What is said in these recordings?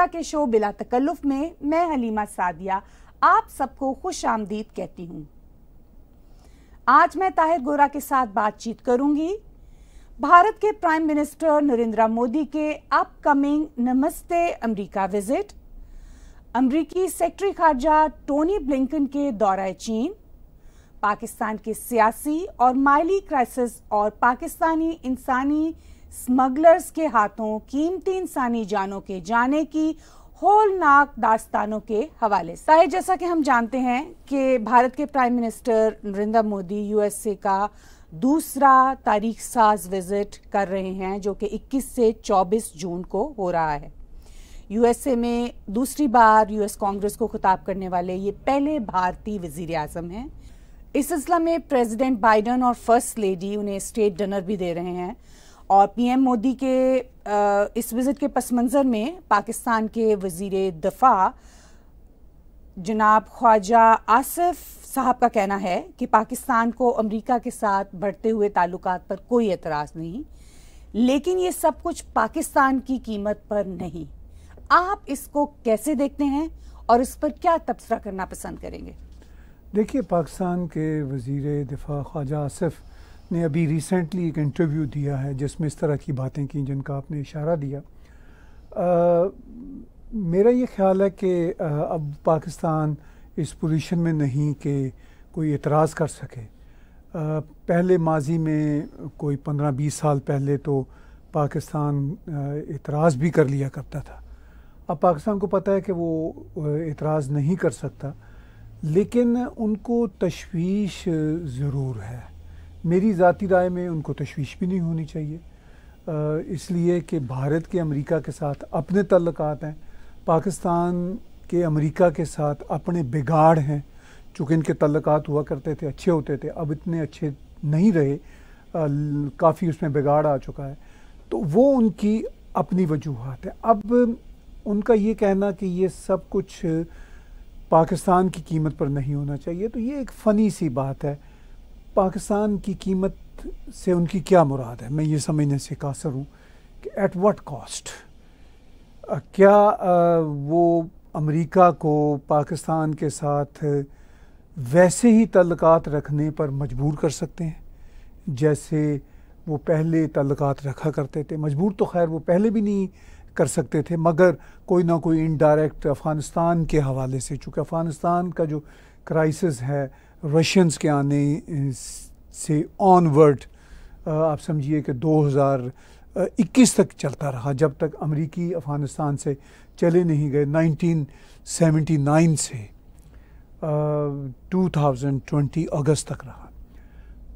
तरह के शो बिला तकल्लुफ में मैं हलीमा सादिया आप सबको खुश आमदीद कहती हूं आज मैं ताहिर गोरा के साथ बातचीत करूंगी भारत के प्राइम मिनिस्टर नरेंद्र मोदी के अपकमिंग नमस्ते अमेरिका विजिट अमरीकी सेक्रेटरी खारजा टोनी ब्लिंकन के दौरा चीन पाकिस्तान के सियासी और माली क्राइसिस और पाकिस्तानी इंसानी स्मगलर्स के हाथों कीमती इंसानी जानों के जाने की होलनाक दास्तानों के हवाले साहिब जैसा कि हम जानते हैं कि भारत के prime minister Narendra Modi USA का दूसरा तारीख साज विजिट कर रहे हैं जो कि 21 से 24 जून को हो रहा है यूएसए में दूसरी बार यूएस कांग्रेस को खिताब करने वाले ये पहले भारतीय वजीर आजम हैं इस सिलसिला में प्रेसिडेंट बाइडन और फर्स्ट लेडी उन्हें स्टेट डिनर भी दे रहे हैं और पीएम मोदी के इस विज़िट के पस मंज़र में पाकिस्तान के वजीर दफ़ा जनाब ख्वाजा आसिफ साहब का कहना है कि पाकिस्तान को अमेरिका के साथ बढ़ते हुए ताल्लुक पर कोई एतराज़ नहीं लेकिन ये सब कुछ पाकिस्तान की कीमत पर नहीं आप इसको कैसे देखते हैं और इस पर क्या तबसरा करना पसंद करेंगे देखिए पाकिस्तान के वजीर दिफा ख्वाजा आसिफ ने अभी रिसेंटली एक इंटरव्यू दिया है जिसमें इस तरह की बातें की जिनका आपने इशारा दिया आ, मेरा ये ख्याल है कि अब पाकिस्तान इस पोजीशन में नहीं कि कोई एतराज़ कर सके आ, पहले माजी में कोई पंद्रह बीस साल पहले तो पाकिस्तान एतराज़ भी कर लिया करता था अब पाकिस्तान को पता है कि वो एतराज़ नहीं कर सकता लेकिन उनको तशवीश ज़रूर है मेरी ज़ाती राय में उनको तशवीश भी नहीं होनी चाहिए इसलिए कि भारत के अमेरिका के साथ अपने तल्लक हैं पाकिस्तान के अमेरिका के साथ अपने बिगाड़ हैं चूँकि इनके तल्लक हुआ करते थे अच्छे होते थे अब इतने अच्छे नहीं रहे काफ़ी उसमें बिगाड़ आ चुका है तो वो उनकी अपनी वजूहत है अब उनका ये कहना कि ये सब कुछ पाकिस्तान की कीमत पर नहीं होना चाहिए तो ये एक फ़नी सी बात है पाकिस्तान की कीमत से उनकी क्या मुराद है मैं ये समझने से कासर हूँ कि एट वट कॉस्ट क्या आ, वो अमेरिका को पाकिस्तान के साथ वैसे ही तल्लक रखने पर मजबूर कर सकते हैं जैसे वो पहले तल्लक रखा करते थे मजबूर तो खैर वो पहले भी नहीं कर सकते थे मगर कोई ना कोई इनडायरेक्ट अफ़गानिस्तान के हवाले से चूँकि अफ़गानिस्तान का जो क्राइसिस है रशियंस के आने से ऑनवर्ड आप समझिए कि 2021 तक चलता रहा जब तक अमरीकी अफ़गानिस्तान से चले नहीं गए 1979 से 2020 अगस्त तक रहा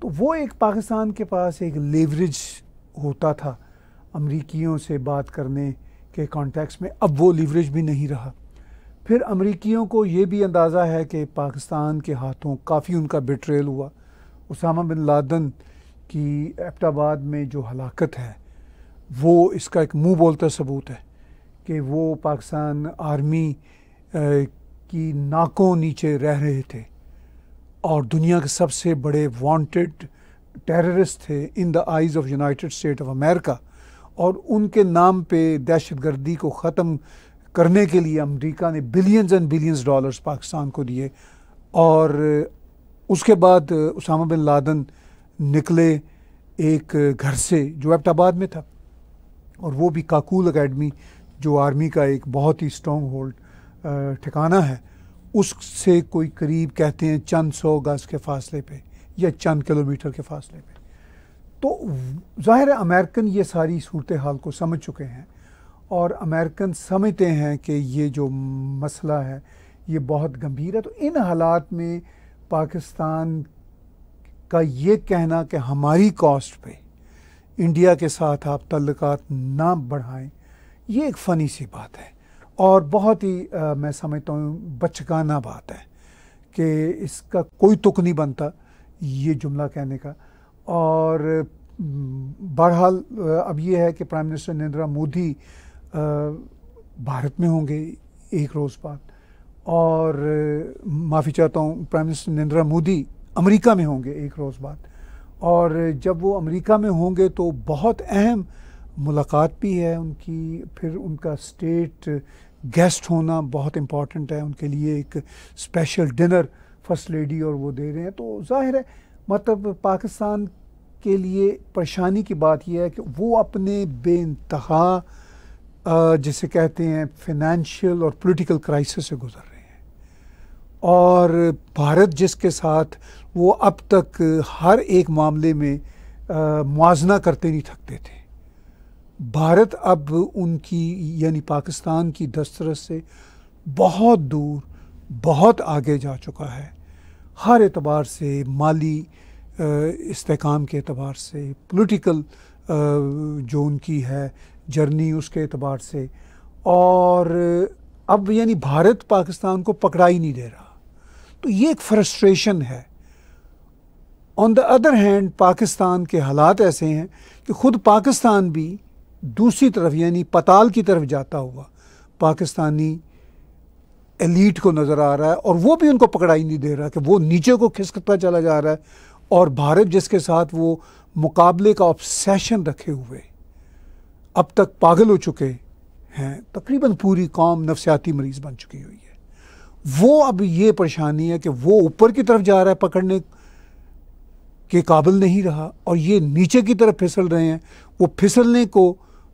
तो वो एक पाकिस्तान के पास एक लेवरेज होता था अमरीकियों से बात करने के कॉन्टेक्स्ट में अब वो लीवरेज भी नहीं रहा फिर अमरीकियों को ये भी अंदाज़ा है कि पाकिस्तान के हाथों काफ़ी उनका बिट्रेल हुआ उसामा बिन लादन की एबटाबाद में जो हलाकत है वो इसका एक मुँह बोलता सबूत है कि वो पाकिस्तान आर्मी की नाकों नीचे रह रहे थे और दुनिया के सबसे बड़े वांटेड टेररिस्ट थे in the eyes of United State of America और उनके नाम पे दहशत गर्दी को ख़त्म करने के लिए अमेरिका ने billions and billions dollars Pakistan को दिए और उसके बाद उसामा बिन लादन निकले एक घर से जो एबटाबाद में था और वो भी काकूल अकेडमी जो आर्मी का एक बहुत ही स्ट्रॉन्ग होल्ड ठिकाना है उससे कोई करीब कहते हैं चंद सौ गज़ के फासले पे या चंद किलोमीटर के फासले पे तो ज़ाहिर है अमेरिकन ये सारी सूरत हाल को समझ चुके हैं और अमेरिकन समझते हैं कि ये जो मसला है ये बहुत गंभीर है तो इन हालात में पाकिस्तान का ये कहना कि हमारी कॉस्ट पे इंडिया के साथ आप तल्लक ना बढ़ाएं ये एक फ़नी सी बात है और बहुत ही आ, मैं समझता हूँ बचकाना बात है कि इसका कोई तुक नहीं बनता ये जुमला कहने का और बहरहाल अब ये है कि प्राइम मिनिस्टर नरेंद्र मोदी भारत में होंगे एक रोज़ बाद और माफ़ी चाहता हूँ prime minister Narendra Modi America में होंगे एक रोज़ बाद और जब वो अमेरिका में होंगे तो बहुत अहम मुलाकात भी है उनकी फिर उनका स्टेट गेस्ट होना बहुत इम्पॉर्टेंट है उनके लिए एक स्पेशल डिनर फर्स्ट लेडी और वो दे रहे हैं तो जाहिर है मतलब पाकिस्तान के लिए परेशानी की बात यह है कि वो अपने बेानतहा जिसे कहते हैं फिनेंशियल और पॉलिटिकल क्राइसिस से गुजर रहे हैं और भारत जिसके साथ वो अब तक हर एक मामले में मुआजना करते नहीं थकते थे भारत अब उनकी यानी पाकिस्तान की दस्तरस से बहुत दूर बहुत आगे जा चुका है हर एतबार से माली इस्तेकाम के एतबार से पॉलिटिकल जो उनकी है जर्नी उसके अतबार से और अब यानी भारत पाकिस्तान को पकड़ा ही नहीं दे रहा तो ये एक फ्रस्ट्रेशन है on the other hand Pakistan के हालात ऐसे हैं कि ख़ुद पाकिस्तान भी दूसरी तरफ यानी पताल की तरफ जाता हुआ पाकिस्तानी एलीट को नज़र आ रहा है और वो भी उनको पकड़ाई नहीं दे रहा कि वो नीचे को खिसकता चला जा रहा है और भारत जिसके साथ वो मुकाबले का ऑब्सेशन रखे हुए अब तक पागल हो चुके हैं तकरीबन पूरी कौम नफसियाती मरीज़ बन चुकी हुई है वो अब ये परेशानी है कि वो ऊपर की तरफ जा रहा है पकड़ने के काबिल नहीं रहा और ये नीचे की तरफ फिसल रहे हैं वो फिसलने को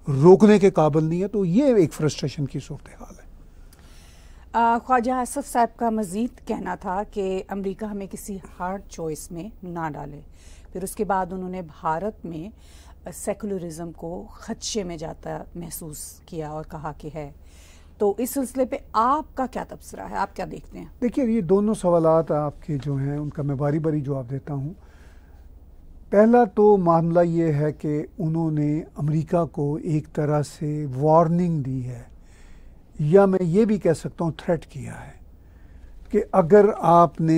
रोकने के काबिल नहीं है तो ये एक फ्रस्ट्रेशन की सूरत हाल है ख्वाजा आसफ साहब का मज़ीद कहना था कि अमरीका हमें किसी हार्ड चॉइस में ना डाले फिर उसके बाद उन्होंने भारत में सेकुलरिज्म को खदशे में जाता महसूस किया और कहा कि है तो इस सिलसिले पे आपका क्या तबसरा है आप क्या देखते हैं देखिए ये दोनों सवाल आपके जो हैं उनका मैं बारी बारी जवाब देता हूँ पहला तो मामला ये है कि उन्होंने अमेरिका को एक तरह से वार्निंग दी है या मैं ये भी कह सकता हूँ थ्रेट किया है कि अगर आपने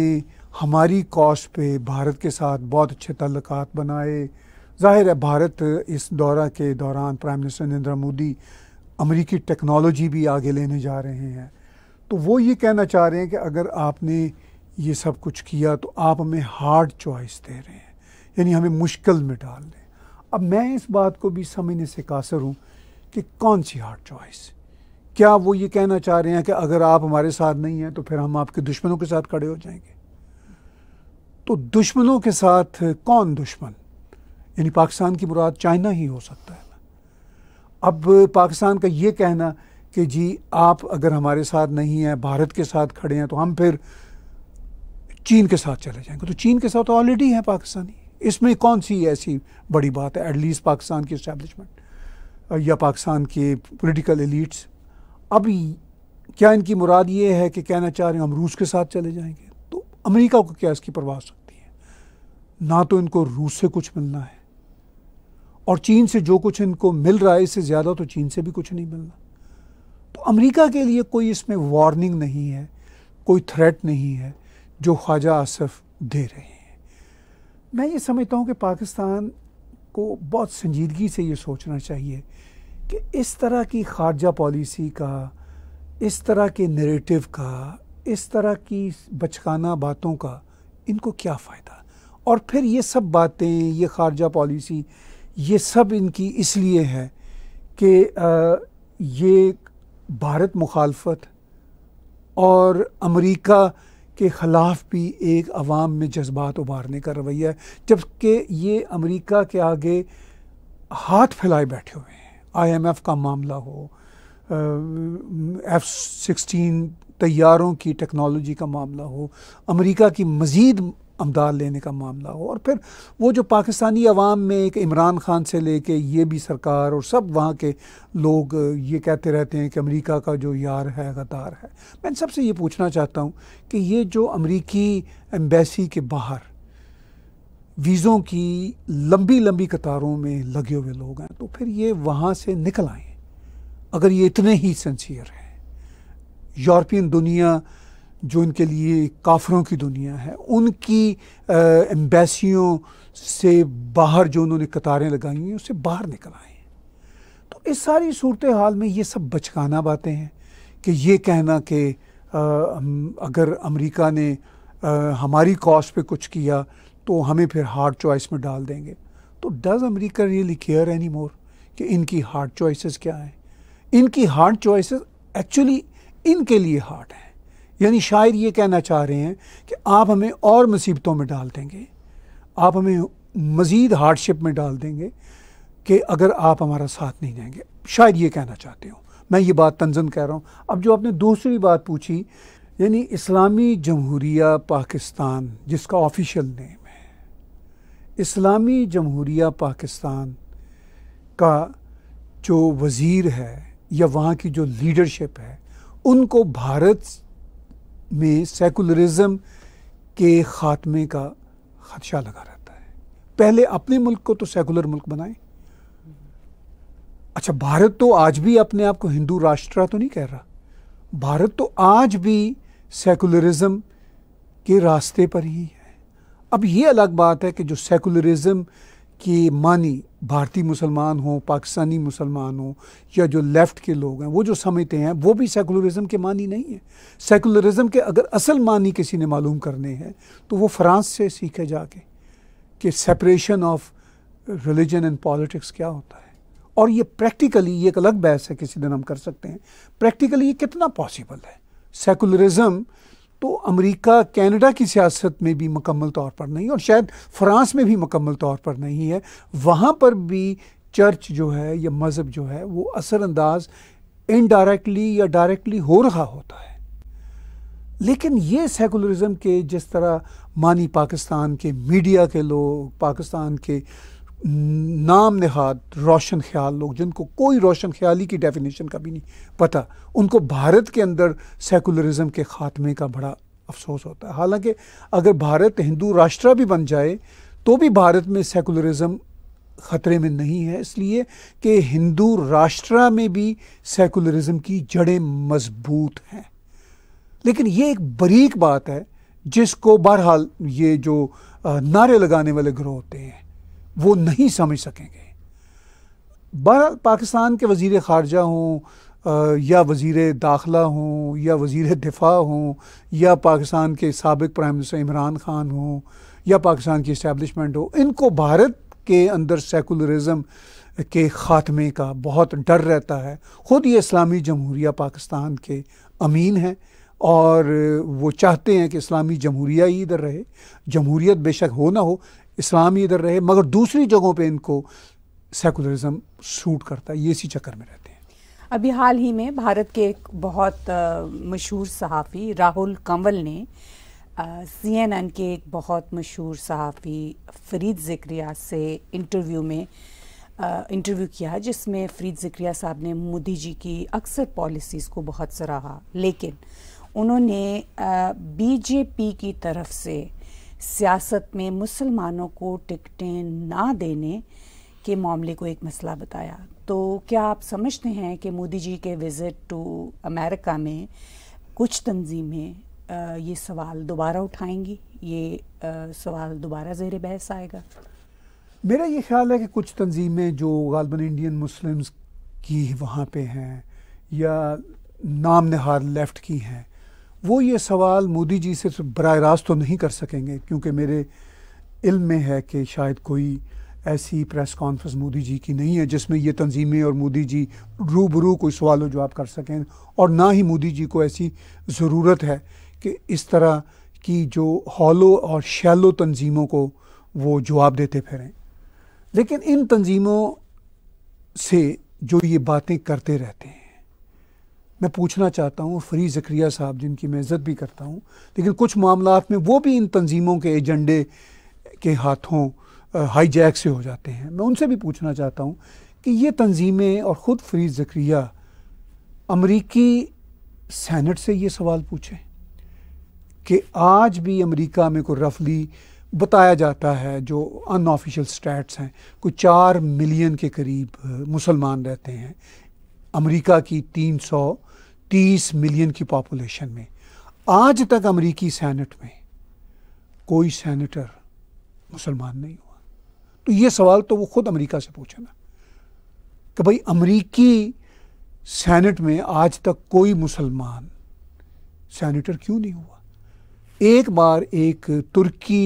हमारी कॉस्ट पे भारत के साथ बहुत अच्छे तल्लक बनाए ज़ाहिर है भारत इस दौरा के दौरान प्राइम मिनिस्टर नरेंद्र मोदी अमेरिकी टेक्नोलॉजी भी आगे लेने जा रहे हैं तो वो ये कहना चाह रहे हैं कि अगर आपने ये सब कुछ किया तो आप हमें हार्ड चॉइस दे रहे हैं यानी हमें मुश्किल में डाल रहे हैं अब मैं इस बात को भी समझने से कासर हूँ कि कौन सी हार्ड चॉइस क्या वो ये कहना चाह रहे हैं कि अगर आप हमारे साथ नहीं हैं तो फिर हम आपके दुश्मनों के साथ खड़े हो जाएंगे तो दुश्मनों के साथ कौन दुश्मन यानी पाकिस्तान की मुराद चाइना ही हो सकता है अब पाकिस्तान का ये कहना कि जी आप अगर हमारे साथ नहीं हैं भारत के साथ खड़े हैं तो हम फिर चीन के साथ चले जाएंगे तो चीन के साथ ऑलरेडी तो है पाकिस्तानी इसमें कौन सी ऐसी बड़ी बात है एटलीस्ट पाकिस्तान की इस्टेब्लिशमेंट या पाकिस्तान के पोलिटिकल एलिट्स अभी क्या इनकी मुराद ये है कि कहना चाह रहे हैं हम रूस के साथ चले जाएंगे तो अमेरिका को क्या इसकी परवाह सकती है ना तो इनको रूस से कुछ मिलना है और चीन से जो कुछ इनको मिल रहा है इससे ज़्यादा तो चीन से भी कुछ नहीं मिल रहा तो अमेरिका के लिए कोई इसमें वार्निंग नहीं है कोई थ्रेट नहीं है जो ख्वाजा आसफ दे रहे हैं मैं ये समझता हूँ कि पाकिस्तान को बहुत संजीदगी से ये सोचना चाहिए कि इस तरह की खारजा पॉलिसी का इस तरह के नरेटिव का इस तरह की बचकाना बातों का इनको क्या फ़ायदा और फिर ये सब बातें ये खारजा पॉलिसी ये सब इनकी इसलिए है कि ये भारत मुखालफत और अमेरिका के ख़िलाफ़ भी एक आवाम में जज्बात उभारने का रवैया है जबकि ये अमेरिका के आगे हाथ फैलाए बैठे हुए हैं आईएमएफ का मामला हो एफ़ सिक्सटीन तैयारों की टेक्नोलॉजी का मामला हो अमेरिका की मज़ीद अमदाद लेने का मामला हो और फिर वो जो पाकिस्तानी अवाम में एक इमरान खान से लेके ये भी सरकार और सब वहाँ के लोग ये कहते रहते हैं कि अमरीका का जो यार है गदार है मैं सबसे ये पूछना चाहता हूँ कि ये जो अमरीकी एम्बेसी के बाहर वीज़ों की लंबी लंबी कतारों में लगे हुए लोग हैं तो फिर ये वहाँ से निकल आएँ अगर ये इतने ही सेंसियर हैं यूरोपियन दुनिया जो इनके लिए काफरों की दुनिया है उनकी एम्बेसियों से बाहर जो उन्होंने कतारें लगाई हैं उससे बाहर निकल आए हैं तो इस सारी सूरत हाल में ये सब बचकाना बातें हैं कि ये कहना कि अगर अमेरिका ने आ, हमारी कॉस्ट पे कुछ किया तो हमें फिर हार्ड चॉइस में डाल देंगे तो does America really care any more कि इनकी हार्ड चॉइसेस क्या हैं इनकी हार्ड चॉइसेस एक्चुअली इनके लिए हार्ड हैं यानी शायर ये कहना चाह रहे हैं कि आप हमें और मुसीबतों में डाल देंगे आप हमें मज़ीद हार्डशिप में डाल देंगे कि अगर आप हमारा साथ नहीं देंगे शायद ये कहना चाहते हो मैं ये बात तंजन कह रहा हूँ अब जो आपने दूसरी बात पूछी यानी इस्लामी जमहूरिया पाकिस्तान जिसका ऑफिशियल नेम है इस्लामी जमहूरिया पाकिस्तान का जो वज़ीर है या वहाँ की जो लीडरशिप है उनको भारत में सेकुलरिज्म के ख़ात्मे का ख़दशा लगा रहता है पहले अपने मुल्क को तो सेकुलर मुल्क बनाए अच्छा भारत तो आज भी अपने आप को हिंदू राष्ट्र तो नहीं कह रहा भारत तो आज भी सेकुलरिज्म के रास्ते पर ही है अब ये अलग बात है कि जो सेकुलरिज्म के मानी भारतीय मुसलमान हों पाकिस्तानी मुसलमान हों या जो लेफ़्ट के लोग हैं वो जो समझते हैं वो भी सेकुलरिज्म के मानी नहीं है सेकुलरिज्म के अगर असल मानी किसी ने मालूम करने हैं तो वो फ्रांस से सीखे जाके कि separation of religion and politics क्या होता है और ये प्रैक्टिकली ये एक अलग बहस है किसी दिन हम कर सकते हैं प्रैक्टिकली ये कितना पॉसिबल है सेकुलरिज्म तो अमेरिका कनाडा की सियासत में भी मुकम्मल तौर पर नहीं और शायद फ्रांस में भी मुकम्मल तौर पर नहीं है वहाँ पर भी चर्च जो है या मज़हब जो है वो असरानंदाज इनडायरेक्टली या डायरेक्टली हो रहा होता है लेकिन ये सेकुलरिज्म के जिस तरह मानी पाकिस्तान के मीडिया के लोग पाकिस्तान के नाम नहाद रोशन ख्याल लोग जिनको कोई रोशन ख्याली की डेफिनेशन का भी नहीं पता उनको भारत के अंदर सेकुलरिज्म के खात्मे का बड़ा अफसोस होता है हालांकि अगर भारत हिंदू राष्ट्र भी बन जाए तो भी भारत में सेकुलरिज्म ख़तरे में नहीं है इसलिए कि हिंदू राष्ट्र में भी सेकुलरिज्म की जड़ें मजबूत हैं लेकिन ये एक बरीक बात है जिसको बहरहाल ये जो नारे लगाने वाले ग्रोह होते हैं वो नहीं समझ सकेंगे बहर पाकिस्तान के वजीर ख़ारजा हों या वज़ी दाखिला हों या वज़ी दिफा हों या पाकिस्तान के सबक प्राइम मिनिस्टर इमरान ख़ान हों या पाकिस्तान की इस्टेबलिशमेंट हो इनको भारत के अंदर सेकुलरिज़म के ख़ात्मे का बहुत डर रहता है ख़ुद ये इस्लामी जमहूरिया पाकिस्तान के अमीन हैं और वो चाहते हैं कि इस्लामी जमहूरिया ही इधर रहे जमहूरियत बेशक हो ना हो इस्लाम ही इधर रहे मगर दूसरी जगहों पे इनको सेकुलरिज्म सूट करता है ये इसी चक्कर में रहते हैं अभी हाल ही में भारत के एक बहुत मशहूर सहाफ़ी राहुल कंवल ने सी एन एन के एक बहुत मशहूर सहाफ़ी फरीद ज़िक्रिया से इंटरव्यू में इंटरव्यू किया जिसमें फरीद ज़िक्रिया साहब ने मोदी जी की अक्सर पॉलिसीज़ को बहुत सराहा लेकिन उन्होंने बीजेपी की तरफ से सियासत में मुसलमानों को टिकटें ना देने के मामले को एक मसला बताया तो क्या आप समझते हैं कि मोदी जी के विज़िट टू अमेरिका में कुछ तंजीमें ये सवाल दोबारा उठाएंगी ये सवाल दोबारा जेर बहस आएगा मेरा ये ख्याल है कि कुछ तंजीमें जो गालबन इंडियन मुस्लिम्स की वहाँ पे हैं या नाम नहार लेफ़्ट की हैं वो ये सवाल मोदी जी से बर रास्त तो नहीं कर सकेंगे क्योंकि मेरे इल्म में है कि शायद कोई ऐसी प्रेस कॉन्फ्रेंस मोदी जी की नहीं है जिसमें ये तंजीमें और मोदी जी रूबरू कोई सवाल जवाब कर सकें और ना ही मोदी जी को ऐसी ज़रूरत है कि इस तरह की जो हॉलो और शैलो तंजीमों को वो जवाब देते फिरें लेकिन इन तंजीमों से जो ये बातें करते रहते हैं मैं पूछना चाहता हूँ फ्री जक्रिया साहब जिनकी मैं इज़्ज़त भी करता हूँ लेकिन कुछ मामला में वो भी इन तंजीमों के एजेंडे के हाथों हाईजैक से हो जाते हैं मैं उनसे भी पूछना चाहता हूँ कि ये तंजीमें और ख़ुद फ्री जक्रिया अमरीकी सैनट से ये सवाल पूछें कि आज भी अमेरिका में कोई रफली बताया जाता है जो अनऑफिशियल स्टैट्स हैं कोई चार मिलियन के करीब मुसलमान रहते हैं अमेरिका की तीन सौ तीस मिलियन की पॉपुलेशन में आज तक अमरीकी सैनेट में कोई सैनेटर मुसलमान नहीं हुआ तो ये सवाल तो वो खुद अमेरिका से पूछे ना कि भाई अमेरिकी सैनेट में आज तक कोई मुसलमान सैनेटर क्यों नहीं हुआ एक बार एक तुर्की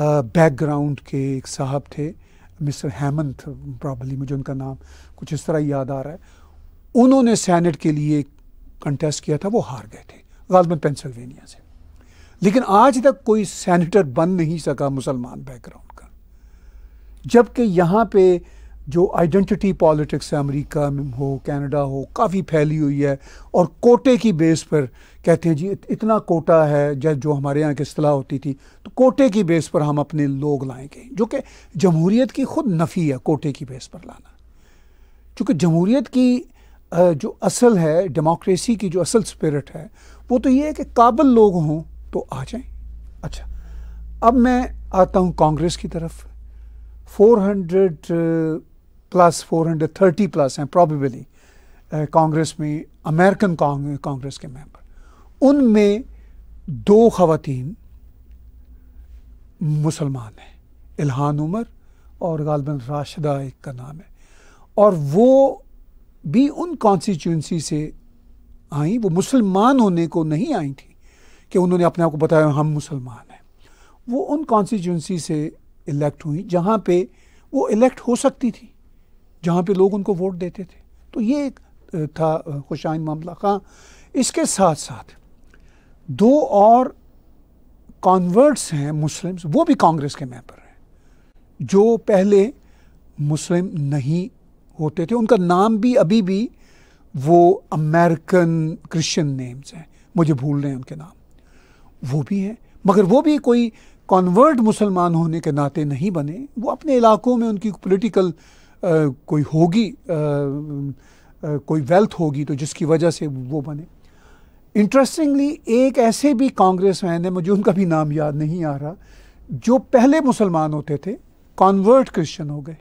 बैकग्राउंड के एक साहब थे मिस्टर हेमंत प्रॉब्ली मुझे उनका नाम कुछ इस तरह याद आ रहा है उन्होंने सैनेट के लिए एक कंटेस्ट किया था वो हार गए थे गालबन पेंसिल्वेनिया से लेकिन आज तक कोई सेनेटर बन नहीं सका मुसलमान बैकग्राउंड का जबकि यहाँ पे जो आइडेंटिटी पॉलिटिक्स है अमेरिका में हो कनाडा हो काफ़ी फैली हुई है और कोटे की बेस पर कहते हैं जी इतना कोटा है जब जो हमारे यहाँ की असलाह होती थी तो कोटे की बेस पर हम अपने लोग लाएंगे जो कि जमहूरीत की खुद नफ़ी है कोटे की बेस पर लाना चूँकि जमहूरीत की जो असल है डेमोक्रेसी की जो असल स्पिरिट है वो तो ये है कि काबिल लोग हों तो आ जाएं अच्छा अब मैं आता हूँ कांग्रेस की तरफ 400 प्लस 430 प्लस हैं प्रॉबेबली कांग्रेस में अमेरिकन कांग्रेस के मेंबर उनमें दो खातन मुसलमान हैं इल्हान उमर और गालबन राशिदा एक का नाम है और वो भी उन कॉन्स्टिट्यूंसी से आई वो मुसलमान होने को नहीं आई थी कि उन्होंने अपने आप को बताया हम मुसलमान हैं वो उन कॉन्स्टिट्यूंसी से इलेक्ट हुई जहाँ पे वो इलेक्ट हो सकती थी जहाँ पे लोग उनको वोट देते थे तो ये एक था खुशाइन मामला खां हाँ, इसके साथ साथ दो और कॉन्वर्ट्स हैं मुस्लिम्स वो भी कांग्रेस के मेंबर हैं जो पहले मुस्लिम नहीं होते थे उनका नाम भी अभी भी वो अमेरिकन क्रिश्चियन नेम्स हैं मुझे भूल रहे हैं उनके नाम वो भी हैं मगर वो भी कोई कॉन्वर्ट मुसलमान होने के नाते नहीं बने वो अपने इलाकों में उनकी पॉलिटिकल कोई होगी कोई वेल्थ होगी तो जिसकी वजह से वो बने इंटरेस्टिंगली एक ऐसे भी कांग्रेस मैन है मुझे उनका भी नाम याद नहीं आ रहा जो पहले मुसलमान होते थे कॉन्वर्ट क्रिश्चियन हो गए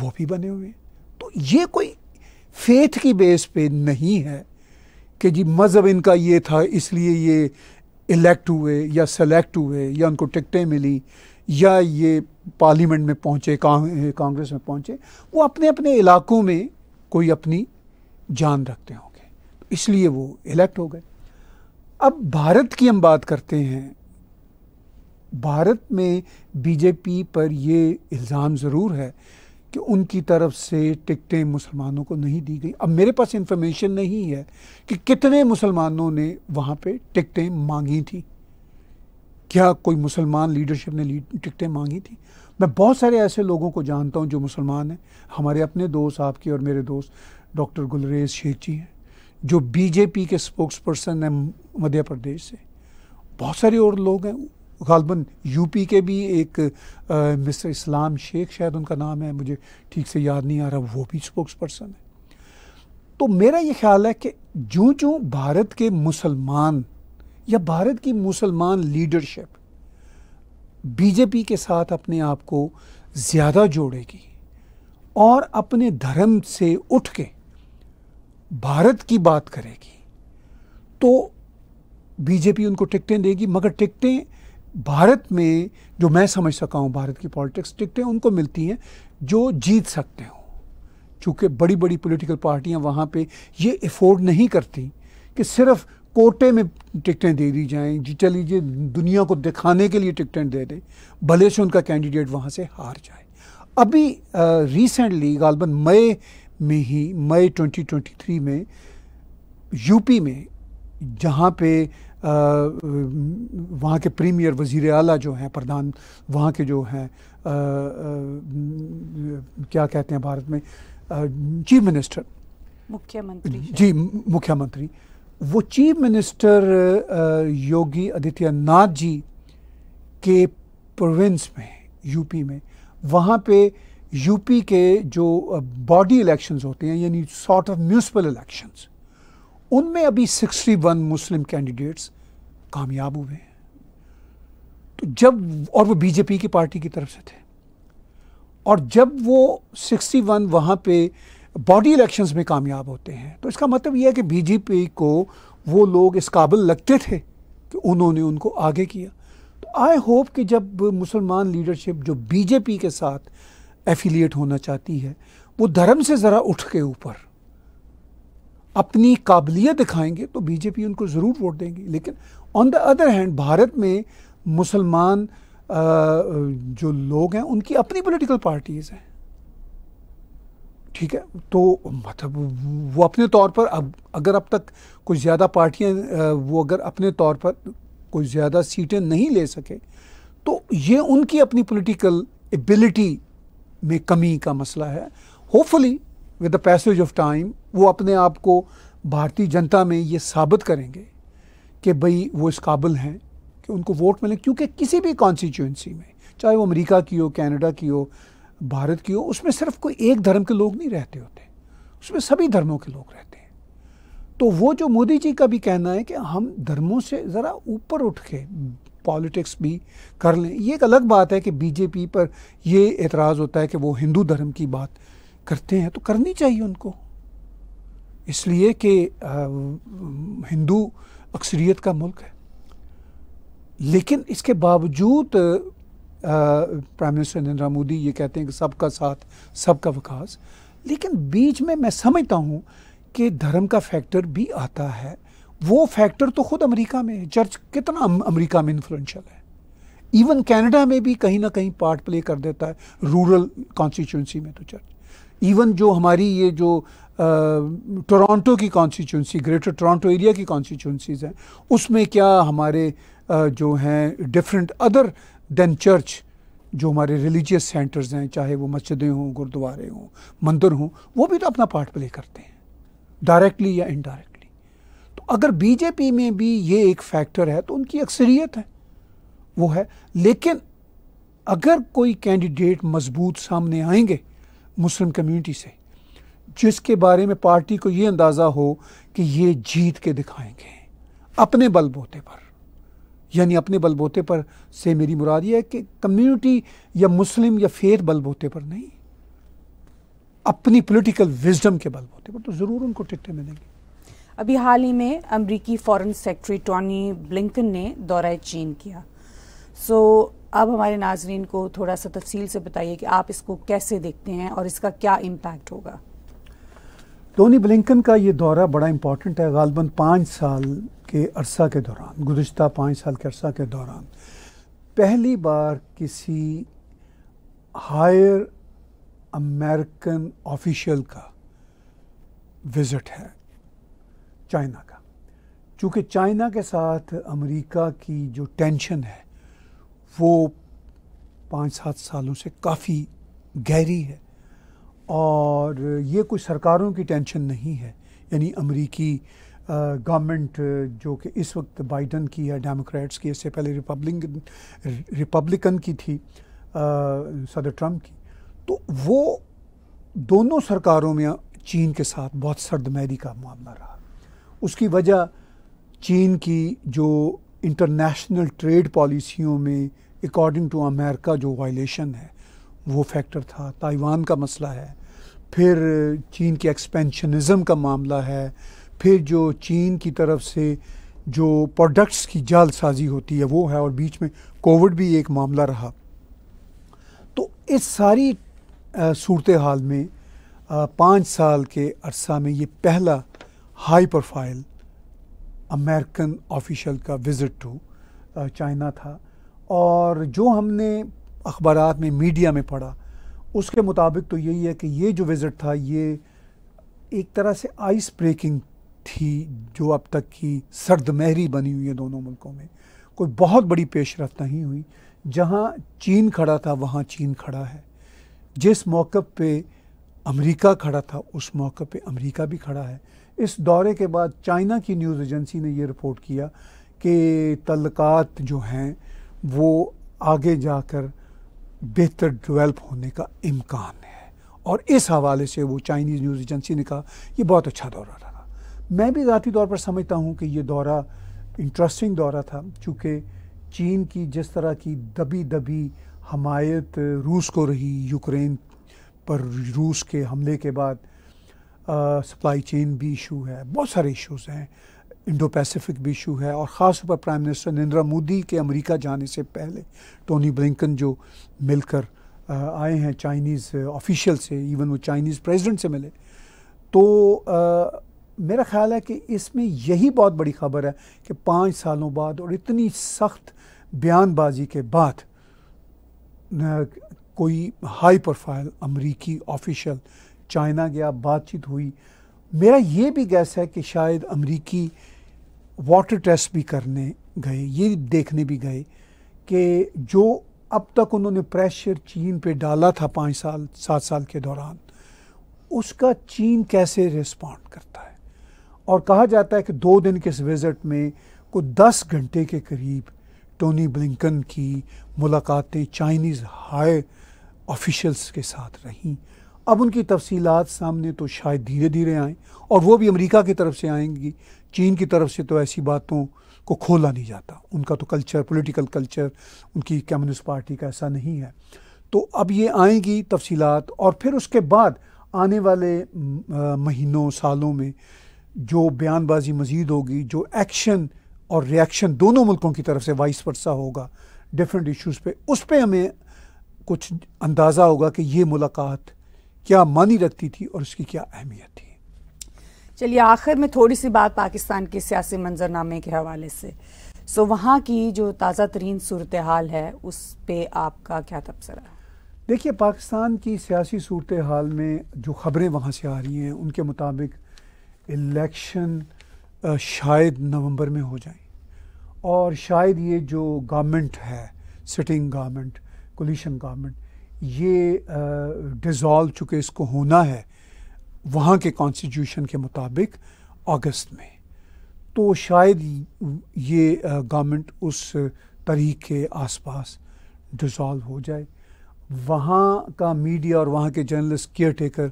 वो भी बने हुए हैं तो ये कोई फेथ की बेस पे नहीं है कि जी मज़हब इनका ये था इसलिए ये इलेक्ट हुए या सेलेक्ट हुए या उनको टिकटें मिली या ये पार्लियामेंट में पहुँचे कांग्रेस में पहुँचे वो अपने अपने इलाकों में कोई अपनी जान रखते होंगे तो इसलिए वो इलेक्ट हो गए अब भारत की हम बात करते हैं भारत में बीजेपी पर ये इल्ज़ाम ज़रूर है कि उनकी तरफ से टिकटें मुसलमानों को नहीं दी गई अब मेरे पास इन्फॉर्मेशन नहीं है कि कितने मुसलमानों ने वहाँ पे टिकटें मांगी थी क्या कोई मुसलमान लीडरशिप ने टिकटें मांगी थी मैं बहुत सारे ऐसे लोगों को जानता हूँ जो मुसलमान हैं हमारे अपने दोस्त आपके और मेरे दोस्त डॉक्टर गुलरेज शेख जी हैं जो बीजेपी के स्पोक्स पर्सन हैं मध्य प्रदेश से बहुत सारे और लोग हैं गालबन यूपी के भी एक मिस्टर इस्लाम शेख शायद उनका नाम है मुझे ठीक से याद नहीं आ रहा वो भी स्पोक्स पर्सन है तो मेरा ये ख्याल है कि जो जो भारत के मुसलमान या भारत की मुसलमान लीडरशिप बीजेपी के साथ अपने आप को ज़्यादा जोड़ेगी और अपने धर्म से उठ के भारत की बात करेगी तो बीजेपी उनको टिकटें देगी मगर टिकटें भारत में जो मैं समझ सका हूँ भारत की पॉलिटिक्स टिकटें उनको मिलती हैं जो जीत सकते हो चूँकि बड़ी बड़ी पॉलिटिकल पार्टियाँ वहाँ पे ये अफोर्ड नहीं करती कि सिर्फ कोटे में टिकटें दे दी जाएं जिटा लीजिए दुनिया को दिखाने के लिए टिकटें दे दें भले से उनका कैंडिडेट वहाँ से हार जाए अभी रिसेंटली गालबन मई में ही मई 2023 में यूपी में जहाँ पे वहाँ के प्रीमियर वज़ी अल जो हैं प्रधान वहाँ के जो हैं क्या कहते हैं भारत में चीफ मिनिस्टर मुख्यमंत्री जी मुख्यमंत्री वो चीफ मिनिस्टर योगी आदित्यनाथ जी के प्रोविंस में यूपी में वहाँ पे यूपी के जो बॉडी इलेक्शंस होते हैं यानी सॉर्ट ऑफ म्यूनसिपल इलेक्शंस उनमें अभी 61 मुस्लिम कैंडिडेट्स कामयाब हुए हैं तो जब और वो बीजेपी की पार्टी की तरफ से थे और जब वो 61 वन वहाँ पर बॉडी इलेक्शंस में कामयाब होते हैं तो इसका मतलब यह है कि बीजेपी को वो लोग इस काबिल लगते थे कि उन्होंने उनको आगे किया तो आई होप कि जब मुसलमान लीडरशिप जो बीजेपी के साथ एफिलिएट होना चाहती है वो धर्म से ज़रा उठ के ऊपर अपनी काबिलियत दिखाएंगे तो बीजेपी उनको ज़रूर वोट देंगी लेकिन on the other hand Bharat में मुसलमान जो लोग हैं उनकी अपनी पॉलिटिकल पार्टीज़ हैं ठीक है तो मतलब वो अपने तौर पर अब अगर अब तक कुछ ज़्यादा पार्टियाँ वो अगर अपने तौर पर कोई ज़्यादा सीटें नहीं ले सके तो ये उनकी अपनी पॉलिटिकल एबिलिटी में कमी का मसला है hopefully with the passage of time वो अपने आप को भारतीय जनता में ये साबित करेंगे कि भाई वो इस काबिल हैं कि उनको वोट मिले क्योंकि किसी भी कॉन्स्टिट्यूंसी में चाहे वो अमेरिका की हो कनाडा की हो भारत की हो उसमें सिर्फ कोई एक धर्म के लोग नहीं रहते होते उसमें सभी धर्मों के लोग रहते हैं तो वो जो मोदी जी का भी कहना है कि हम धर्मों से ज़रा ऊपर उठ के पॉलिटिक्स भी कर लें ये एक अलग बात है कि बीजेपी पर ये एतराज़ होता है कि वो हिंदू धर्म की बात करते हैं तो करनी चाहिए उनको इसलिए कि हिंदू अक्सरियत का मुल्क है लेकिन इसके बावजूद प्राइम मिनिस्टर नरेंद्र मोदी ये कहते हैं कि सबका साथ सबका विकास लेकिन बीच में मैं समझता हूँ कि धर्म का फैक्टर भी आता है वो फैक्टर तो खुद अमेरिका में है चर्च कितना अमेरिका में इन्फ्लुएंशियल है इवन कनाडा में भी कहीं ना कहीं पार्ट प्ले कर देता है रूरल कॉन्स्टिट्यूंसी में तो चर्च इवन जो हमारी ये जो टोरंटो की कॉन्स्टिट्यूंसी ग्रेटर टोरंटो एरिया की कॉन्स्टिट्यूंसीज़ हैं उसमें क्या हमारे आ, जो हैं डिफरेंट अदर देन चर्च जो हमारे रिलीजियस सेंटर्स हैं चाहे वो मस्जिदें हों गुरुद्वारे हों मंदिर हों वो भी तो अपना पार्ट प्ले करते हैं डायरेक्टली या इनडायरेक्टली तो अगर बीजेपी में भी ये एक फैक्टर है तो उनकी अक्सरियत है वो है लेकिन अगर कोई कैंडिडेट मजबूत सामने आएंगे मुस्लिम कम्युनिटी से जिसके बारे में पार्टी को ये अंदाज़ा हो कि ये जीत के दिखाएंगे अपने बलबोते पर यानी अपने बलबोते पर से मेरी मुराद ये है कि कम्युनिटी या मुस्लिम या फेथ बलबोते पर नहीं अपनी पॉलिटिकल विजडम के बलबोते पर तो ज़रूर उनको टिकटें मिलेंगी अभी हाल ही में अमरीकी फॉरेन सेक्रेटरी टॉनी ब्लिंकन ने दौरा चीन किया सो so, अब हमारे नाजरीन को थोड़ा सा तफसील से बताइए कि आप इसको कैसे देखते हैं और इसका क्या इम्पैक्ट होगा टोनी ब्लिंकन का ये दौरा बड़ा इम्पॉर्टेंट है गालबन पाँच साल के अरसा के दौरान गुज्त पाँच साल के अरसा के दौरान पहली बार किसी हायर अमेरिकन ऑफिशियल का विज़िट है चाइना का चूँकि चाइना के साथ अमेरिका की जो टेंशन है वो पाँच सात सालों से काफ़ी गहरी है और ये कोई सरकारों की टेंशन नहीं है यानी अमरीकी गवर्नमेंट जो कि इस वक्त बाइडन की है डेमोक्रेट्स की इससे पहले रिपब्लिक रिपब्लिकन की थी सदर ट्रम्प की तो वो दोनों सरकारों में चीन के साथ बहुत सर्दमैरी का मामला रहा उसकी वजह चीन की जो इंटरनेशनल ट्रेड पॉलिसियों में अकॉर्डिंग टू अमेरिका जो वायलेशन है वो फैक्टर था ताइवान का मसला है फिर चीन के एक्सपेंशनिज़म का मामला है फिर जो चीन की तरफ से जो प्रोडक्ट्स की जालसाजी होती है वो है और बीच में कोविड भी एक मामला रहा तो इस सारी सूरत हाल में पाँच साल के अरसा में ये पहला हाई प्रोफाइल अमेरिकन ऑफिशल का विज़िट टू चाइना था और जो हमने अखबार में मीडिया में पढ़ा उसके मुताबिक तो यही है कि ये जो विज़िट था ये एक तरह से आइस ब्रेकिंग थी जो अब तक की सर्द महरी बनी हुई है दोनों मुल्कों में कोई बहुत बड़ी पेशरफ नहीं हुई जहाँ चीन खड़ा था वहाँ चीन खड़ा है जिस मौक़ पे अमेरिका खड़ा था उस मौक़ पे अमेरिका भी खड़ा है इस दौरे के बाद चाइना की न्यूज़ एजेंसी ने ये रिपोर्ट किया कि तलक़ात जो हैं वो आगे जाकर बेहतर डेवलप होने का इम्कान है और इस हवाले से वो चाइनीज़ न्यूज़ एजेंसी ने कहा यह बहुत अच्छा दौरा रहा मैं भी ज़ाती तौर पर समझता हूँ कि ये दौरा इंटरेस्टिंग दौरा था चूँकि चीन की जिस तरह की दबी दबी हमायत रूस को रही यूक्रेन पर रूस के हमले के बाद सप्लाई चेन भी इशू है बहुत सारे इशूज़ हैं इंडो पैसिफिक भी इशू है और ख़ास तौर पर प्राइम मिनिस्टर नरेंद्र मोदी के अमेरिका जाने से पहले टोनी ब्लिंकन जो मिलकर आए हैं चाइनीज़ ऑफिशियल से इवन वो चाइनीज़ प्रेसिडेंट से मिले तो आ, मेरा ख्याल है कि इसमें यही बहुत बड़ी खबर है कि पाँच सालों बाद और इतनी सख्त बयानबाजी के बाद कोई हाई प्रोफाइल अमरीकी ऑफिशियल चाइना गया बातचीत हुई मेरा ये भी गैस है कि शायद अमरीकी वाटर टेस्ट भी करने गए ये देखने भी गए कि जो अब तक उन्होंने प्रेशर चीन पे डाला था पाँच साल सात साल के दौरान उसका चीन कैसे रिस्पॉन्ड करता है और कहा जाता है कि दो दिन के इस विज़िट में को दस घंटे के करीब टोनी ब्लिंकन की मुलाकातें चाइनीज़ हाई ऑफिशल्स के साथ रहीं अब उनकी तफसीलात सामने तो शायद धीरे धीरे आएँ और वो भी अमेरिका की तरफ से आएंगी चीन की तरफ से तो ऐसी बातों को खोला नहीं जाता उनका तो कल्चर पॉलिटिकल कल्चर उनकी कम्युनिस्ट पार्टी का ऐसा नहीं है तो अब ये आएंगी तफसीलात और फिर उसके बाद आने वाले महीनों सालों में जो बयानबाजी मज़ीद होगी जो एक्शन और रिएक्शन दोनों मुल्कों की तरफ से वाइस वर्सा होगा डिफरेंट इश्यूज़ पे उस पर हमें कुछ अंदाज़ा होगा कि ये मुलाकात क्या मानी रखती थी और उसकी क्या अहमियत थी चलिए आखिर में थोड़ी सी बात पाकिस्तान के सियासी मंजरनामे के हवाले से सो वहाँ की जो ताज़ा तरीन सूरत हाल है उस पर आपका क्या तबसरा है देखिए पाकिस्तान की सियासी सूरत हाल में जो ख़बरें वहाँ से आ रही हैं उनके मुताबिक इलेक्शन शायद नवंबर में हो जाए और शायद ये जो गवर्नमेंट है सिटिंग गवर्नमेंट कोलिशन गवर्नमेंट ये डिज़ोल्व चूँकि इसको होना है वहाँ के कॉन्स्टिट्यूशन के मुताबिक अगस्त में तो शायद ये गवर्नमेंट उस तरीक़ के आसपास डिज़ोल्व हो जाए वहाँ का मीडिया और वहाँ के journalist caretaker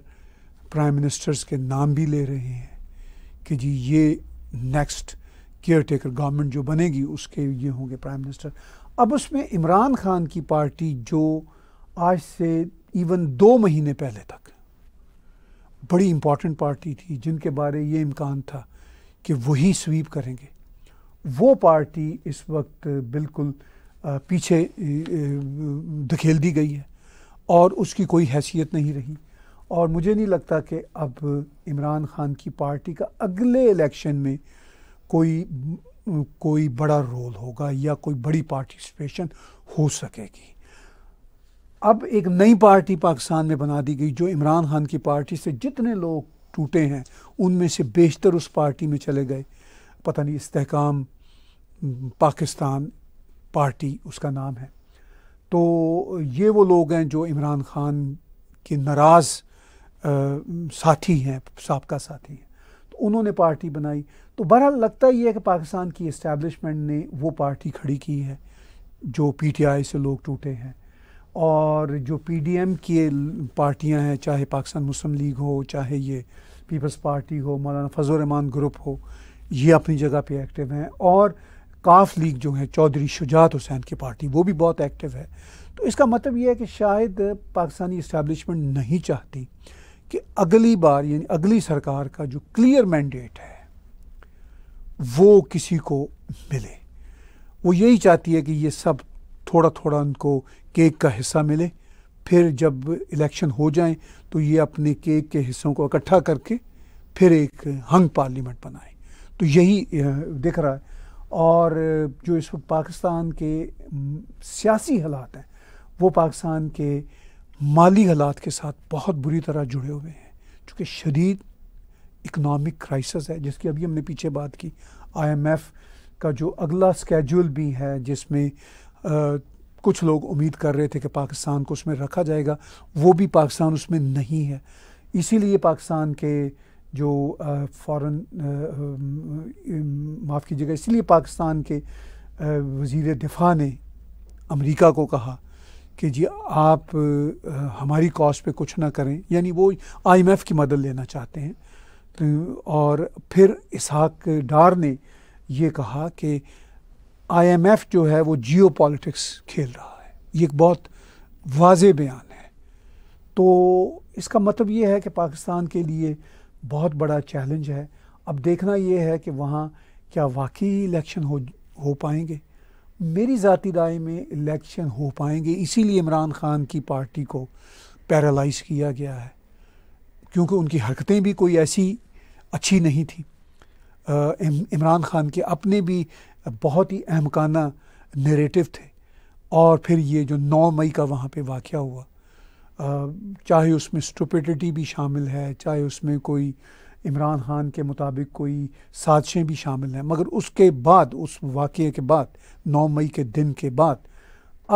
prime ministers के नाम भी ले रहे हैं कि जी ये नेक्स्ट केयर टेकर गवर्नमेंट जो बनेगी उसके ये होंगे प्राइम मिनिस्टर अब उसमें इमरान खान की पार्टी जो आज से इवन दो महीने पहले तक बड़ी इम्पॉर्टेंट पार्टी थी जिनके बारे ये इम्कान था कि वही स्वीप करेंगे वो पार्टी इस वक्त बिल्कुल पीछे धकेल दी गई है और उसकी कोई हैसियत नहीं रही और मुझे नहीं लगता कि अब इमरान खान की पार्टी का अगले इलेक्शन में कोई कोई बड़ा रोल होगा या कोई बड़ी पार्टिसिपेशन हो सकेगी अब एक नई पार्टी पाकिस्तान में बना दी गई जो इमरान खान की पार्टी से जितने लोग टूटे हैं उनमें से बेशतर उस पार्टी में चले गए पता नहीं इस्तेकाम पाकिस्तान पार्टी उसका नाम है तो ये वो लोग हैं जो इमरान खान के नाराज़ साथी हैं सबका साथी हैं तो उन्होंने पार्टी बनाई तो बहरहाल लगता ही है कि पाकिस्तान की इस्टेब्लिशमेंट ने वो पार्टी खड़ी की है जो पीटीआई से लोग टूटे हैं और जो पीडीएम की पार्टियां हैं चाहे पाकिस्तान मुस्लिम लीग हो चाहे ये पीपल्स पार्टी हो मौलाना फजल रहमान ग्रुप हो ये अपनी जगह पे एक्टिव हैं और काफ लीग जो है चौधरी शुजात हुसैन की पार्टी वो भी बहुत एक्टिव है तो इसका मतलब ये है कि शायद पाकिस्तानी इस्टेबलिशमेंट नहीं चाहती कि अगली बार यानी अगली सरकार का जो क्लियर मैंडेट है वो किसी को मिले वो यही चाहती है कि ये सब थोड़ा थोड़ा उनको केक का हिस्सा मिले फिर जब इलेक्शन हो जाए तो ये अपने केक के हिस्सों को इकट्ठा करके फिर एक हंग पार्लियामेंट बनाए तो यही दिख रहा है और जो इस वक्त पाकिस्तान के सियासी हालात हैं वो पाकिस्तान के माली हालात के साथ बहुत बुरी तरह जुड़े हुए हैं चूँकि शदीद इकनॉमिक क्राइसिस है जिसकी अभी हमने पीछे बात की आईएमएफ का जो अगला स्केजूल भी है जिसमें कुछ लोग उम्मीद कर रहे थे कि पाकिस्तान को उसमें रखा जाएगा वो भी पाकिस्तान उसमें नहीं है इसीलिए पाकिस्तान के जो फॉरेन माफ़ कीजिएगा इसलिए पाकिस्तान के वज़ी दिफा ने अमेरिका को कहा कि जी आप आ, हमारी कॉस्ट पे कुछ ना करें यानी वो आईएमएफ की मदद लेना चाहते हैं तो और फिर इसहाक डार ने ये कहा कि आईएमएफ जो है वो जियो पॉलिटिक्स खेल रहा है ये एक बहुत वाज बयान है तो इसका मतलब ये है कि पाकिस्तान के लिए बहुत बड़ा चैलेंज है अब देखना ये है कि वहाँ क्या वाकई इलेक्शन हो हो पाएंगे मेरी ज़ाती राय में इलेक्शन हो पाएंगे इसीलिए इमरान ख़ान की पार्टी को पैरालाइज किया गया है क्योंकि उनकी हरकतें भी कोई ऐसी अच्छी नहीं थी इमरान ख़ान के अपने भी बहुत ही अहमकाना नरेटिव थे और फिर ये जो 9 मई का वहाँ पे वाक़ हुआ चाहे उसमें स्टुपिडिटी भी शामिल है चाहे उसमें कोई इमरान खान के मुताबिक कोई साजिशें भी शामिल हैं मगर उसके बाद उस वाक़े के बाद 9 मई के दिन के बाद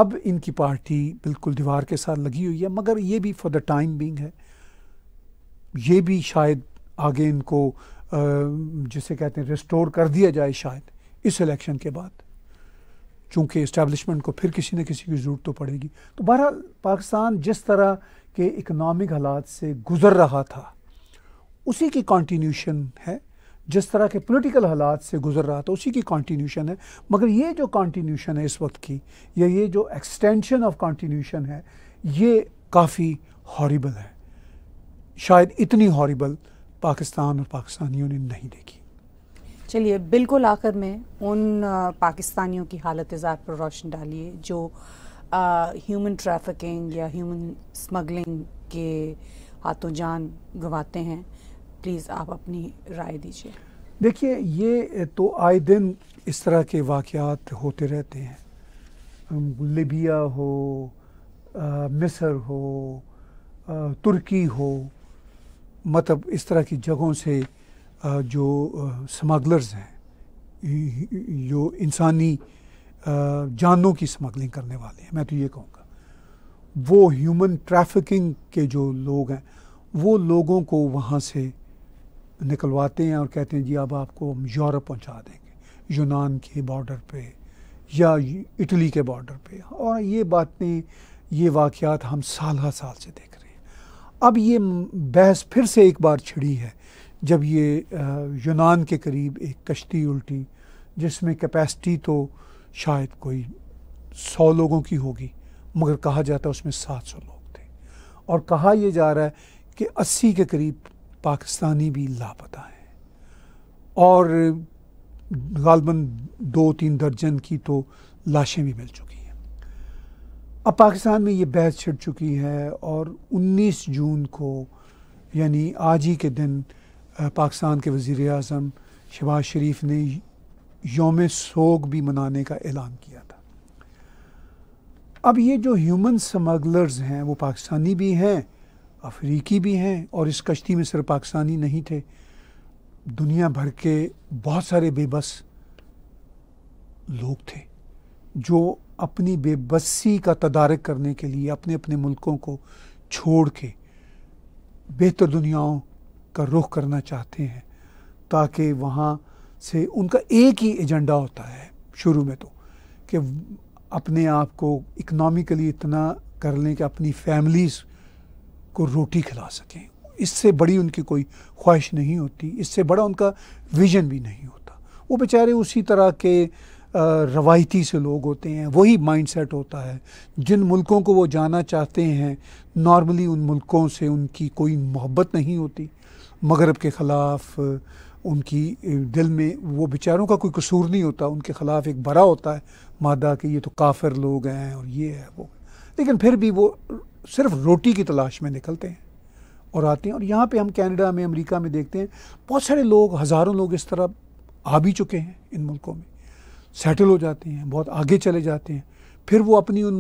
अब इनकी पार्टी बिल्कुल दीवार के साथ लगी हुई है मगर ये भी फॉर द टाइम बींग है ये भी शायद आगे इनको जिसे कहते हैं रिस्टोर कर दिया जाए शायद इस इलेक्शन के बाद चूँकि इस्टेबलिशमेंट को फिर किसी न किसी की ज़रूरत तो पड़ेगी तो बहरहाल पाकिस्तान जिस तरह के इकनॉमिक हालात से गुज़र रहा था उसी की कॉन्टीन्यूशन है जिस तरह के पॉलिटिकल हालात से गुजर रहा था उसी की कॉन्टीन्यूशन है मगर ये जो कॉन्टीन्यूशन है इस वक्त की या ये जो एक्सटेंशन ऑफ कॉन्टीन्यूशन है ये काफ़ी हॉरीबल है शायद इतनी हॉरीबल पाकिस्तान और पाकिस्तानियों ने नहीं देखी चलिए बिल्कुल आखिर में उन पाकिस्तानियों की हालत इज़ार पर रोशन डालिए जो ह्यूमन ट्रैफिकिंग या ह्यूमन स्मगलिंग के हाथों जान गंवाते हैं प्लीज़ आप अपनी राय दीजिए देखिए ये तो आए दिन इस तरह के वाक़ात होते रहते हैं लिबिया हो मिसर हो तुर्की हो मतलब इस तरह की जगहों से जो स्मगलर्स हैं जो इंसानी जानों की स्मगलिंग करने वाले हैं मैं तो ये कहूँगा वो ह्यूमन ट्रैफिकिंग के जो लोग हैं वो लोगों को वहाँ से निकलवाते हैं और कहते हैं जी अब आपको हम यूरोप पहुँचा देंगे यूनान के बॉर्डर पे या इटली के बॉर्डर पे और ये बातें ये वाक़ात हम साल हर साल से देख रहे हैं अब ये बहस फिर से एक बार छिड़ी है जब ये यूनान के करीब एक कश्ती उल्टी जिसमें कैपेसिटी तो शायद कोई सौ लोगों की होगी मगर कहा जाता है उसमें सात सौ लोग थे और कहा यह जा रहा है कि अस्सी के करीब पाकिस्तानी भी लापता हैं और गालबन दो तीन दर्जन की तो लाशें भी मिल चुकी हैं अब पाकिस्तान में ये बहस छिड़ चुकी है और 19 जून को यानी आज ही के दिन पाकिस्तान के वज़ी अजम शहबाज शरीफ ने योम सोग भी मनाने का ऐलान किया था अब ये जो ह्यूमन स्मगलर्स हैं वो पाकिस्तानी भी हैं अफ्रीकी भी हैं और इस कश्ती में सिर्फ पाकिस्तानी नहीं थे दुनिया भर के बहुत सारे बेबस लोग थे जो अपनी बेबसी का तदारक करने के लिए अपने अपने मुल्कों को छोड़ के बेहतर दुनियाओं का रुख करना चाहते हैं ताकि वहाँ से उनका एक ही एजेंडा होता है शुरू में तो कि अपने आप को इकनॉमिकली इतना कर लें कि अपनी फैमिलीज़ को रोटी खिला सकें इससे बड़ी उनकी कोई ख्वाहिश नहीं होती इससे बड़ा उनका विजन भी नहीं होता वो बेचारे उसी तरह के रवायती से लोग होते हैं वही माइंडसेट होता है जिन मुल्कों को वो जाना चाहते हैं नॉर्मली उन मुल्कों से उनकी कोई मोहब्बत नहीं होती मगरब के ख़िलाफ़ उनकी दिल में वो बेचारों का कोई कसूर नहीं होता उनके ख़िलाफ़ एक बरा होता है मादा कि ये तो काफिर लोग हैं और ये है वो लेकिन फिर भी वो सिर्फ रोटी की तलाश में निकलते हैं और आते हैं और यहाँ पे हम कनाडा में अमेरिका में देखते हैं बहुत सारे लोग हज़ारों लोग इस तरह आ भी चुके हैं इन मुल्कों में सेटल हो जाते हैं बहुत आगे चले जाते हैं फिर वो अपनी उन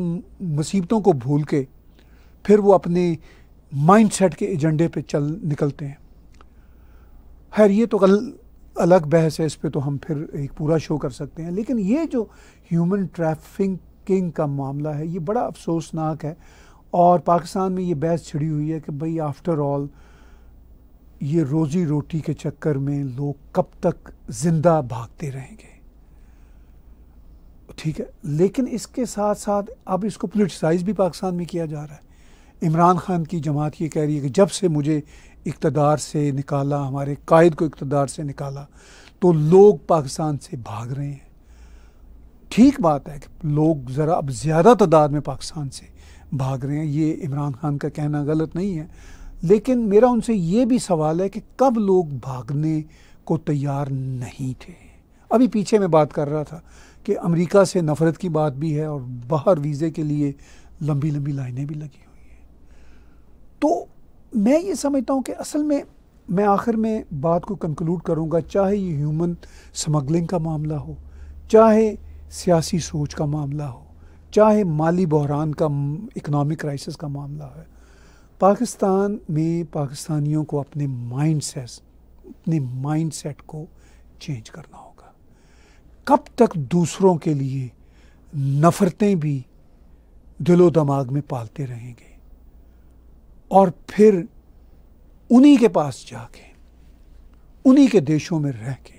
मुसीबतों को भूल के फिर वो अपने माइंड के एजेंडे पर चल निकलते हैं खैर ये तो कल अलग बहस है इस पर तो हम फिर एक पूरा शो कर सकते हैं लेकिन ये जो ह्यूमन ट्रैफिकिंग का मामला है ये बड़ा अफसोसनाक है और पाकिस्तान में ये बहस छिड़ी हुई है कि भाई आफ्टर ऑल ये रोज़ी रोटी के चक्कर में लोग कब तक ज़िंदा भागते रहेंगे ठीक है लेकिन इसके साथ साथ अब इसको पोलिटिसाइज भी पाकिस्तान में किया जा रहा है इमरान खान की जमात ये कह रही है कि जब से मुझे इकतदार से निकाला हमारे कायद को इकतदार से निकाला तो लोग पाकिस्तान से भाग रहे हैं ठीक बात है कि लोग ज़रा अब ज़्यादा तादाद में पाकिस्तान से भाग रहे हैं ये इमरान खान का कहना गलत नहीं है लेकिन मेरा उनसे ये भी सवाल है कि कब लोग भागने को तैयार नहीं थे अभी पीछे मैं बात कर रहा था कि अमेरिका से नफ़रत की बात भी है और बाहर वीज़े के लिए लंबी लंबी लाइनें भी लगी हुई हैं तो मैं ये समझता हूँ कि असल में मैं आखिर में बात को कंक्लूड करूँगा चाहे ये ह्यूमन स्मगलिंग का मामला हो चाहे सियासी सोच का मामला हो चाहे माली बहरान का इकनॉमिक क्राइसिस का मामला है पाकिस्तान में पाकिस्तानियों को अपने माइंड सेट अपने माइंड सेट को चेंज करना होगा कब तक दूसरों के लिए नफ़रतें भी दिलो दमाग में पालते रहेंगे और फिर उन्हीं के पास जाके उन्हीं के देशों में रह के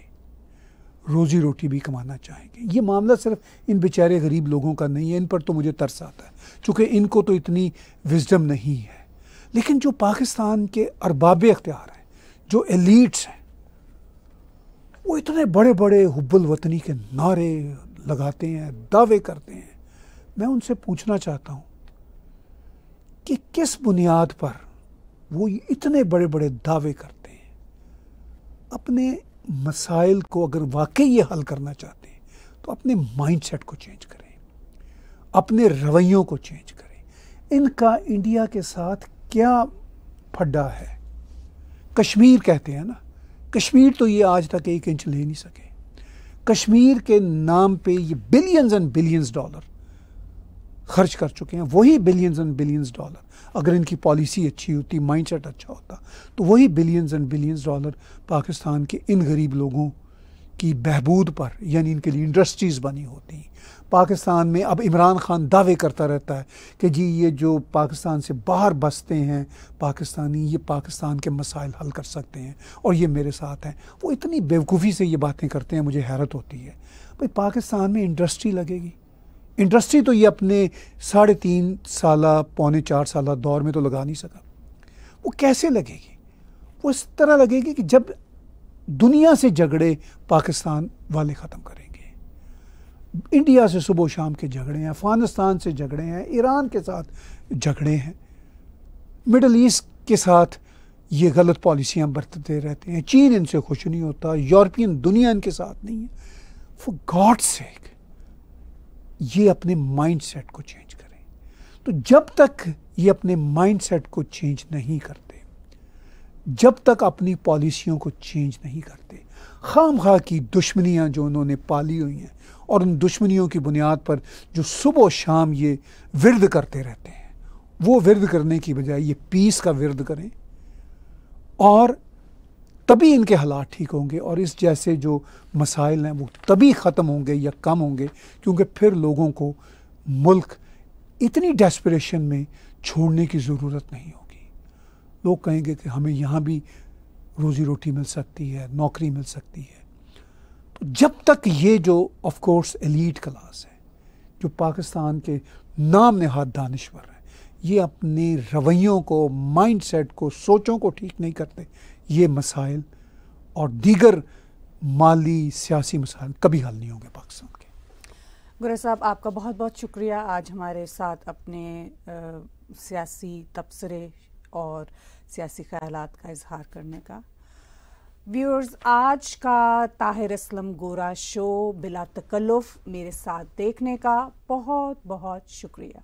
रोज़ी रोटी भी कमाना चाहेंगे ये मामला सिर्फ इन बेचारे गरीब लोगों का नहीं है इन पर तो मुझे तरस आता है चूँकि इनको तो इतनी विजडम नहीं है लेकिन जो पाकिस्तान के अरबाब अख्तियार हैं जो एलिट्स हैं वो इतने बड़े बड़े हुब्बुल वतनी के नारे लगाते हैं दावे करते हैं मैं उनसे पूछना चाहता हूँ कि किस बुनियाद पर वो इतने बड़े बड़े दावे करते हैं अपने मसाइल को अगर वाकई ये हल करना चाहते हैं तो अपने माइंडसेट को चेंज करें अपने रवैयों को चेंज करें इनका इंडिया के साथ क्या फड्डा है कश्मीर कहते हैं ना कश्मीर तो ये आज तक एक इंच ले नहीं सके कश्मीर के नाम पे ये बिलियंस एंड बिलियंस डॉलर खर्च कर चुके हैं वही बिलियंस एंड बिलियंस डॉलर अगर इनकी पॉलिसी अच्छी होती माइंडसेट अच्छा होता तो वही billions and billions dollar Pakistan के इन गरीब लोगों की बहबूद पर यानी इनके लिए इंडस्ट्रीज़ बनी होती पाकिस्तान में अब इमरान खान दावे करता रहता है कि जी ये जो पाकिस्तान से बाहर बसते हैं पाकिस्तानी ये पाकिस्तान के मसाइल हल कर सकते हैं और ये मेरे साथ हैं वो इतनी बेवकूफ़ी से ये बातें करते हैं मुझे हैरत होती है भाई पाकिस्तान में इंडस्ट्री लगेगी इंडस्ट्री तो ये अपने साढ़े तीन साल पौने चार साल दौर में तो लगा नहीं सका वो कैसे लगेगी वो इस तरह लगेगी कि जब दुनिया से झगड़े पाकिस्तान वाले ख़त्म करेंगे इंडिया से सुबह शाम के झगड़े हैं अफ़गानिस्तान से झगड़े हैं ईरान के साथ झगड़े हैं मिडल ईस्ट के साथ ये गलत पॉलिसियाँ बरतते रहते हैं चीन इनसे खुश नहीं होता यूरोपियन दुनिया इनके साथ नहीं है फॉर गॉड सेक ये अपने माइंडसेट को चेंज करें तो जब तक ये अपने माइंडसेट को चेंज नहीं करते जब तक अपनी पॉलिसियों को चेंज नहीं करते खाम खा की दुश्मनियां जो उन्होंने पाली हुई हैं और उन दुश्मनियों की बुनियाद पर जो सुबह शाम ये विरद करते रहते हैं वो विरद करने की बजाय ये पीस का विरद करें और तभी इनके हालात ठीक होंगे और इस जैसे जो मसाइल हैं वो तभी ख़त्म होंगे या कम होंगे क्योंकि फिर लोगों को मुल्क इतनी डेस्परेशन में छोड़ने की ज़रूरत नहीं होगी लोग कहेंगे कि हमें यहाँ भी रोज़ी रोटी मिल सकती है नौकरी मिल सकती है तो जब तक ये जो ऑफ कोर्स एलीट क्लास है जो पाकिस्तान के नाम नहाद दानश्वर हैं ये अपने रवैयों को माइंडसेट को सोचों को ठीक नहीं करते ये मसाइल और दीगर माली सियासी मसाइल कभी हल नहीं होंगे पाकिस्तान के गुरे साहब आपका बहुत बहुत शुक्रिया आज हमारे साथ अपने आ, सियासी तबसरे और सियासी ख्याल का इजहार करने का व्यूअर्स आज का ताहिर असलम गोरा शो बिला तकल्लुफ मेरे साथ देखने का बहुत बहुत शुक्रिया